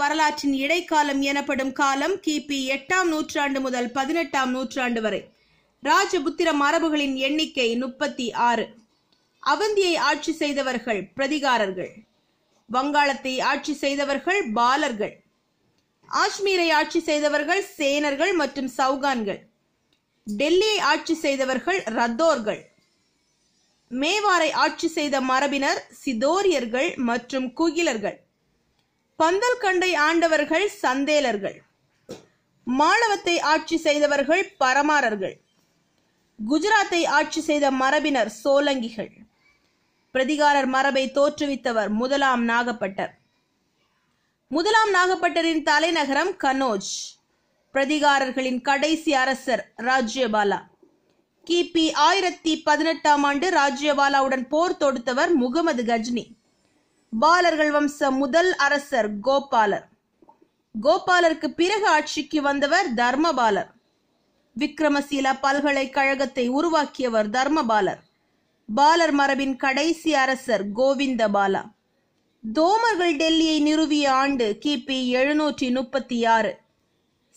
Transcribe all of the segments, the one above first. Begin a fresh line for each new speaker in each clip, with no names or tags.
வரலாற்றின் இடைக்காலம் எனப்படும் காலம் கிபி எட்டாம் நூற்றாண்டு முதல் பதினெட்டாம் நூற்றாண்டு வரை ராஜபுத்திர மரபுகளின் எண்ணிக்கை முப்பத்தி ஆறு அவந்தியை ஆட்சி செய்தவர்கள் பிரதிகாரர்கள் வங்காளத்தை ஆட்சி செய்தவர்கள் பாலர்கள் ஆஷ்மீரை ஆட்சி செய்தவர்கள் சேனர்கள் மற்றும் சவுகான்கள் டெல்லியை ஆட்சி செய்தவர்கள் ரத்தோர்கள் மேவாரை ஆட்சி செய்த மரபினர் சிதோரியர்கள் மற்றும் குகிலர்கள் பந்தல் கண்டை ஆண்டவர்கள் சந்தேலர்கள் மாளவத்தை ஆட்சி செய்தவர்கள் பரமாரர்கள் குஜராத்தை ஆட்சி செய்த மரபினர் சோலங்கிகள் பிரதிகாரர் மரபை தோற்றுவித்தவர் முதலாம் நாகப்பட்டர் முதலாம் நாகப்பட்டரின் தலைநகரம் கனோஜ் பிரதிகாரர்களின் கடைசி அரசர் ராஜ்யபாலா கிபி ஆயிரத்தி பதினெட்டாம் ஆண்டு ராஜ்யபாலாவுடன் போர் தொடுத்தவர் முகமது கஜ்னி பாலர்கள் வம்ச முதல் அரசர் கோபாலர் கோபாலருக்கு பிறகு ஆட்சிக்கு வந்தவர் தர்மபாலர் விக்ரமசீலா பல்கலைக்கழகத்தை உருவாக்கியவர் தர்மபாலர் பாலர் மரபின் கடைசி அரசர் கோவிந்த பாலா தோமர்கள் டெல்லியை நிறுவிய ஆண்டு கிபி எழுநூற்றி முப்பத்தி ஆறு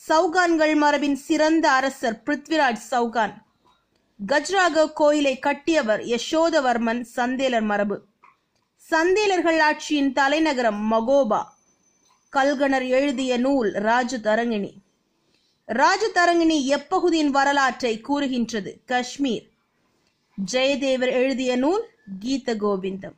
சௌகான்கள் மரபின் சிறந்த அரசர் பிருத்விராஜ் சௌகான் கஜ்ராகவ் கோயிலை கட்டியவர் யசோதவர்மன் சந்தேலர் மரபு சந்தேலர்கள் ஆட்சியின் தலைநகரம் மகோபா கல்கணர் எழுதிய நூல் ராஜதரங்கிணி ராஜதரங்கிணி எப்பகுதியின் வரலாற்றை கூறுகின்றது காஷ்மீர் ஜெயதேவர் எழுதிய நூல் கீத கோவிந்தம்